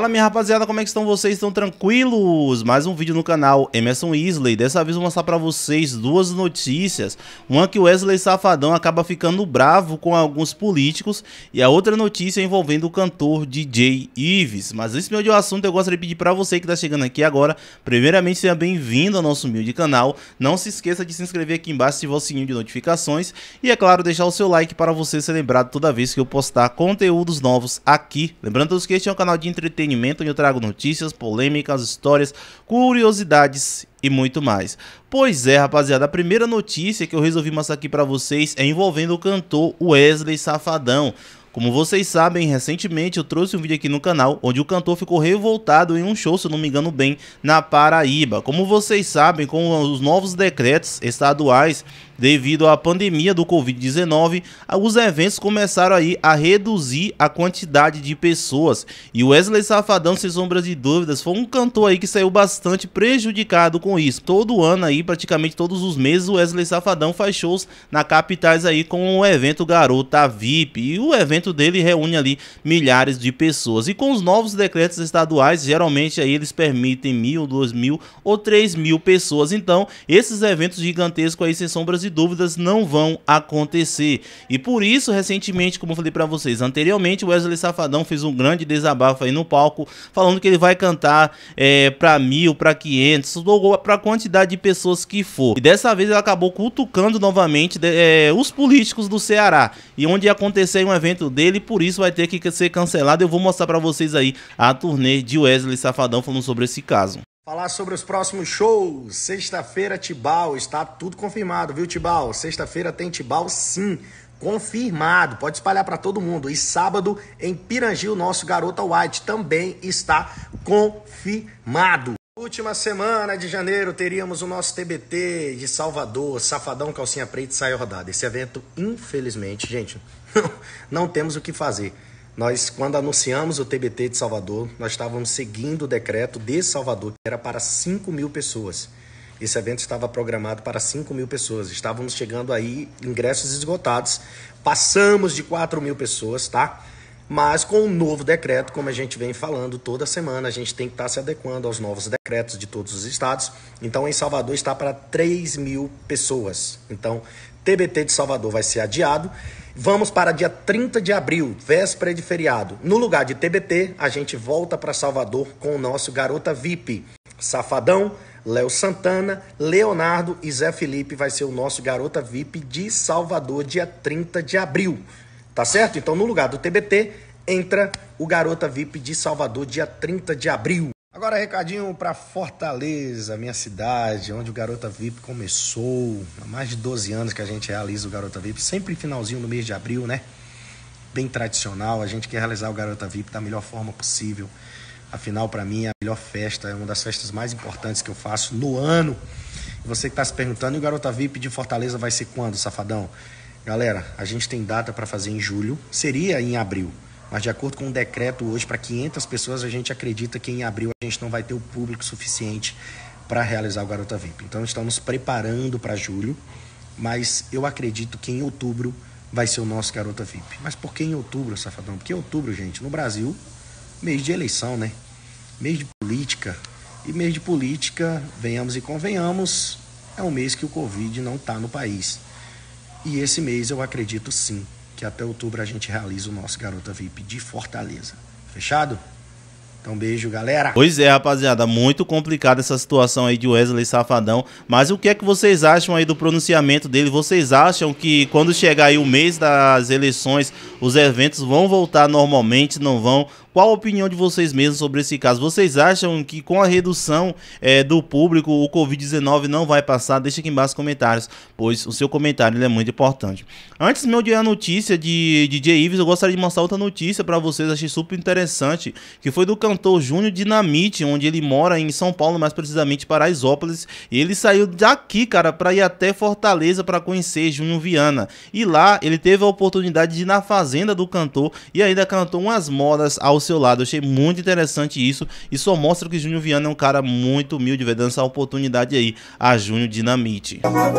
Fala minha rapaziada, como é que estão vocês? Estão tranquilos? Mais um vídeo no canal Emerson Isley. Dessa vez vou mostrar pra vocês duas notícias. Uma que o Wesley Safadão acaba ficando bravo com alguns políticos e a outra notícia envolvendo o cantor DJ Ives. Mas esse meu de assunto eu gostaria de pedir pra você que tá chegando aqui agora, primeiramente seja bem-vindo ao nosso humilde canal. Não se esqueça de se inscrever aqui embaixo, ativar o sininho de notificações e é claro, deixar o seu like para você ser lembrado toda vez que eu postar conteúdos novos aqui. Lembrando todos que este é um canal de entretenimento entretenimento onde eu trago notícias, polêmicas, histórias, curiosidades e muito mais. Pois é, rapaziada, a primeira notícia que eu resolvi mostrar aqui para vocês é envolvendo o cantor Wesley Safadão. Como vocês sabem, recentemente eu trouxe um vídeo aqui no canal onde o cantor ficou revoltado em um show, se não me engano bem, na Paraíba. Como vocês sabem, com os novos decretos estaduais devido à pandemia do Covid-19, os eventos começaram aí a reduzir a quantidade de pessoas. E o Wesley Safadão, sem sombras de dúvidas, foi um cantor aí que saiu bastante prejudicado com isso. Todo ano aí, praticamente todos os meses, o Wesley Safadão faz shows na capitais aí com o evento Garota VIP. E o evento evento dele reúne ali milhares de pessoas. E com os novos decretos estaduais, geralmente aí eles permitem mil, dois mil ou três mil pessoas. Então, esses eventos gigantescos aí, sem sombras de dúvidas, não vão acontecer. E por isso, recentemente, como eu falei para vocês anteriormente, Wesley Safadão fez um grande desabafo aí no palco, falando que ele vai cantar é, para mil, para 500, ou para quantidade de pessoas que for. E dessa vez ele acabou cutucando novamente é, os políticos do Ceará. E onde ia acontecer um evento dele, por isso vai ter que ser cancelado. Eu vou mostrar para vocês aí a turnê de Wesley Safadão falando sobre esse caso. Falar sobre os próximos shows. Sexta-feira, Tibau. Está tudo confirmado, viu, Tibau? Sexta-feira tem Tibau, sim. Confirmado. Pode espalhar para todo mundo. E sábado, em Pirangi, o nosso Garota White também está confirmado. Última semana de janeiro teríamos o nosso TBT de Salvador, Safadão, Calcinha Preta e Saia Rodada. Esse evento, infelizmente, gente, não temos o que fazer. Nós, quando anunciamos o TBT de Salvador, nós estávamos seguindo o decreto de Salvador, que era para 5 mil pessoas. Esse evento estava programado para 5 mil pessoas. Estávamos chegando aí, ingressos esgotados. Passamos de 4 mil pessoas, tá? Mas com o um novo decreto, como a gente vem falando toda semana, a gente tem que estar tá se adequando aos novos decretos de todos os estados. Então, em Salvador está para 3 mil pessoas. Então, TBT de Salvador vai ser adiado. Vamos para dia 30 de abril, véspera de feriado. No lugar de TBT, a gente volta para Salvador com o nosso Garota VIP. Safadão, Léo Santana, Leonardo e Zé Felipe vai ser o nosso Garota VIP de Salvador, dia 30 de abril. Tá certo? Então, no lugar do TBT, entra o Garota VIP de Salvador, dia 30 de abril. Agora, recadinho para Fortaleza, minha cidade, onde o Garota VIP começou. Há mais de 12 anos que a gente realiza o Garota VIP, sempre finalzinho no mês de abril, né? Bem tradicional, a gente quer realizar o Garota VIP da melhor forma possível. Afinal, para mim, é a melhor festa, é uma das festas mais importantes que eu faço no ano. E você que está se perguntando, e o Garota VIP de Fortaleza vai ser quando, safadão? Galera, a gente tem data para fazer em julho, seria em abril, mas de acordo com um decreto hoje para 500 pessoas, a gente acredita que em abril a gente não vai ter o público suficiente para realizar o Garota VIP. Então estamos preparando para julho, mas eu acredito que em outubro vai ser o nosso Garota VIP. Mas por que em outubro, safadão? Porque outubro, gente, no Brasil, mês de eleição, né? Mês de política. E mês de política, venhamos e convenhamos, é um mês que o Covid não está no país. E esse mês eu acredito sim que até outubro a gente realiza o nosso Garota VIP de Fortaleza. Fechado? Então, beijo, galera. Pois é, rapaziada, muito complicada essa situação aí de Wesley Safadão. Mas o que é que vocês acham aí do pronunciamento dele? Vocês acham que quando chegar aí o mês das eleições, os eventos vão voltar normalmente, não vão? Qual a opinião de vocês mesmos sobre esse caso? Vocês acham que com a redução é, do público o Covid-19 não vai passar? Deixa aqui embaixo nos comentários, pois o seu comentário é muito importante. Antes de eu dizer a notícia de DJ Ives, eu gostaria de mostrar outra notícia para vocês, achei super interessante, que foi do cantor Júnior Dinamite, onde ele mora em São Paulo, mais precisamente Paraisópolis, e ele saiu daqui, cara, para ir até Fortaleza para conhecer Júnior Viana. E lá ele teve a oportunidade de ir na fazenda do cantor e ainda cantou umas modas ao ao seu lado. Eu achei muito interessante isso e só mostra que Júnior Viana é um cara muito humilde, vai essa oportunidade aí a Júnior Dinamite. É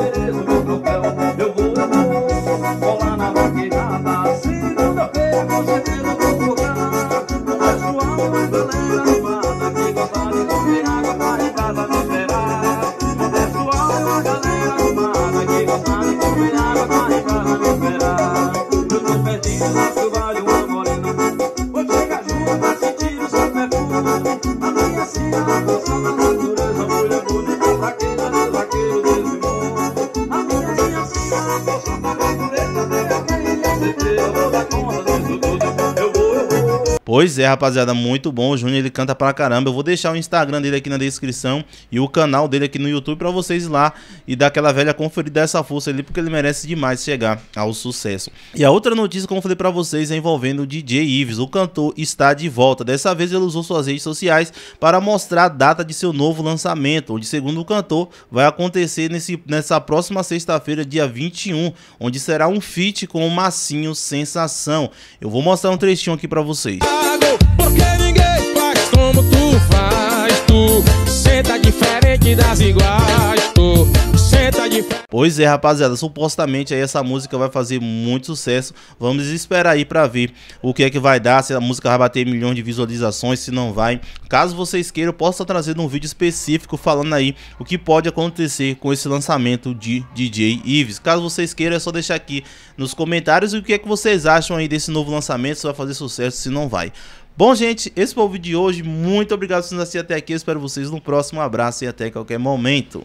the table. Pois é, rapaziada, muito bom. O Júnior ele canta pra caramba. Eu vou deixar o Instagram dele aqui na descrição e o canal dele aqui no YouTube pra vocês ir lá e dar aquela velha conferida essa força ali, porque ele merece demais chegar ao sucesso. E a outra notícia, como eu falei pra vocês, é envolvendo o DJ Ives. O cantor está de volta. Dessa vez ele usou suas redes sociais para mostrar a data de seu novo lançamento, onde, segundo o cantor, vai acontecer nesse, nessa próxima sexta-feira, dia 21, onde será um feat com o Massinho Sensação. Eu vou mostrar um trechinho aqui pra vocês. tu senta diferente das iguais, tu senta diferente. Pois é, rapaziada, supostamente aí essa música vai fazer muito sucesso. Vamos esperar aí para ver o que é que vai dar, se a música vai bater milhões de visualizações, se não vai. Caso vocês queiram, eu posso estar trazendo um vídeo específico falando aí o que pode acontecer com esse lançamento de DJ Ives. Caso vocês queiram, é só deixar aqui nos comentários o que é que vocês acham aí desse novo lançamento, se vai fazer sucesso, se não vai. Bom, gente, esse foi o vídeo de hoje. Muito obrigado por nos assistir até aqui. Eu espero vocês no próximo. Um abraço e até qualquer momento.